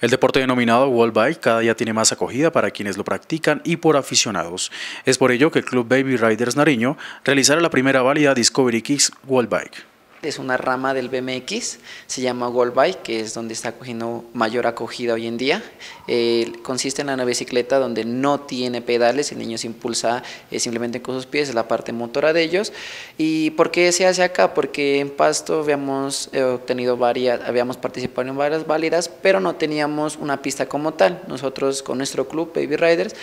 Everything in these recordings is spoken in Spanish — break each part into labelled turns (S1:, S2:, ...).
S1: El deporte denominado wall bike cada día tiene más acogida para quienes lo practican y por aficionados. Es por ello que el Club Baby Riders Nariño realizará la primera válida Discovery Kicks Wall Bike
S2: es una rama del BMX, se llama Gold Bike, que es donde está cogiendo mayor acogida hoy en día. consiste en una bicicleta donde no tiene pedales, el niño se impulsa eh, simplemente con sus pies, es la parte motora de ellos. ¿Y por qué se hace acá? Porque en Pasto habíamos eh, obtenido varias, habíamos participado en varias válidas, pero no teníamos una pista como tal. Nosotros con nuestro club Baby Riders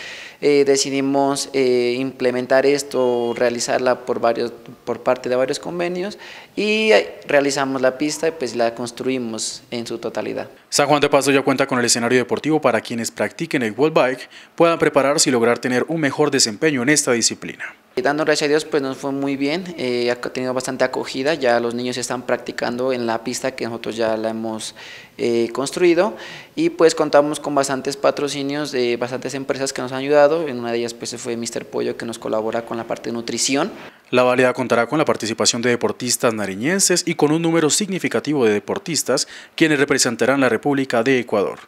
S2: eh, decidimos implementar esto, realizarla por, varios, por parte de varios convenios y realizamos la pista y pues la construimos en su totalidad.
S1: San Juan de Paso ya cuenta con el escenario deportivo para quienes practiquen el World bike puedan prepararse y lograr tener un mejor desempeño en esta disciplina.
S2: Dando gracias a Dios, pues nos fue muy bien, eh, ha tenido bastante acogida, ya los niños están practicando en la pista que nosotros ya la hemos eh, construido y pues contamos con bastantes patrocinios de bastantes empresas que nos han ayudado, en una de ellas pues fue Mr. Pollo que nos colabora con la parte de nutrición.
S1: La válida contará con la participación de deportistas nariñenses y con un número significativo de deportistas quienes representarán la República de Ecuador.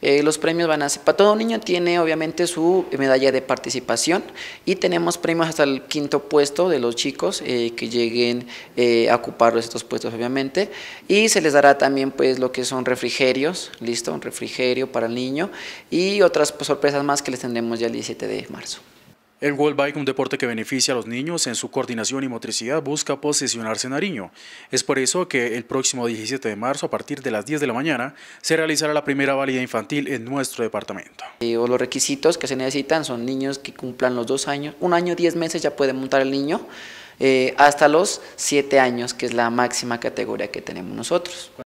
S2: Eh, los premios van a ser, para todo niño tiene obviamente su medalla de participación y tenemos premios hasta el quinto puesto de los chicos eh, que lleguen eh, a ocupar estos puestos obviamente y se les dará también pues lo que son refrigerios, listo, un refrigerio para el niño y otras pues, sorpresas más que les tendremos ya el 17 de marzo.
S1: El World Bike, un deporte que beneficia a los niños en su coordinación y motricidad, busca posicionarse en Nariño. Es por eso que el próximo 17 de marzo, a partir de las 10 de la mañana, se realizará la primera
S2: válida infantil en nuestro departamento. los requisitos que se necesitan son niños que cumplan los dos años, un año, diez meses ya puede montar el niño, eh, hasta los siete años, que es la máxima categoría que tenemos nosotros.